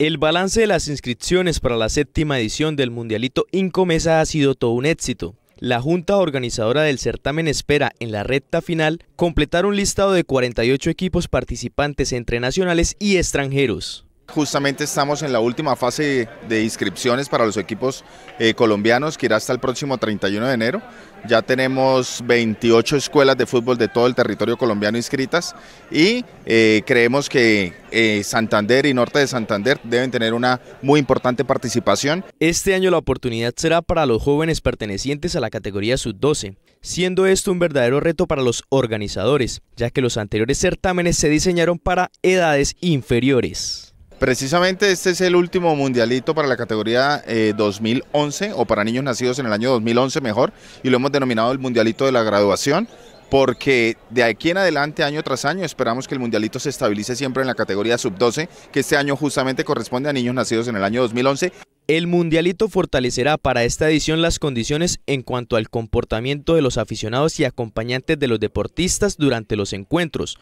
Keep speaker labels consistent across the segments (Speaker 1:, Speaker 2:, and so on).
Speaker 1: El balance de las inscripciones para la séptima edición del Mundialito Incomesa ha sido todo un éxito. La junta organizadora del certamen espera, en la recta final, completar un
Speaker 2: listado de 48 equipos participantes entre nacionales y extranjeros. Justamente estamos en la última fase de inscripciones para los equipos eh, colombianos que irá hasta el próximo 31 de enero. Ya tenemos 28 escuelas de fútbol de todo el territorio colombiano inscritas y eh, creemos que eh, Santander y Norte de Santander deben tener una muy importante participación.
Speaker 1: Este año la oportunidad será para los jóvenes pertenecientes a la categoría sub-12, siendo esto un verdadero reto para los organizadores,
Speaker 2: ya que los anteriores certámenes se diseñaron para edades inferiores. Precisamente este es el último mundialito para la categoría 2011 eh, o para niños nacidos en el año 2011 mejor y lo hemos denominado el mundialito de la graduación porque de aquí en adelante, año tras año, esperamos que el mundialito se estabilice siempre en la categoría sub-12, que este año justamente corresponde a niños nacidos en el año 2011. El mundialito fortalecerá para esta edición las condiciones
Speaker 1: en cuanto al comportamiento de los aficionados y acompañantes de los deportistas durante los encuentros,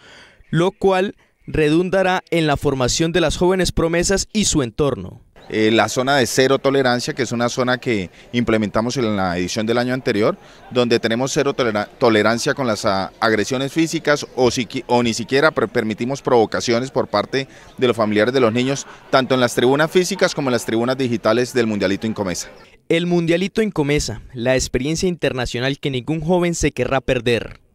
Speaker 1: lo cual redundará en la formación de las jóvenes promesas
Speaker 2: y su entorno. Eh, la zona de cero tolerancia, que es una zona que implementamos en la edición del año anterior, donde tenemos cero tolerancia con las ah, agresiones físicas o, o ni siquiera permitimos provocaciones por parte de los familiares de los niños, tanto en las tribunas físicas como en las tribunas digitales del Mundialito Incomesa. El Mundialito Incomesa, la experiencia internacional que ningún joven se querrá perder.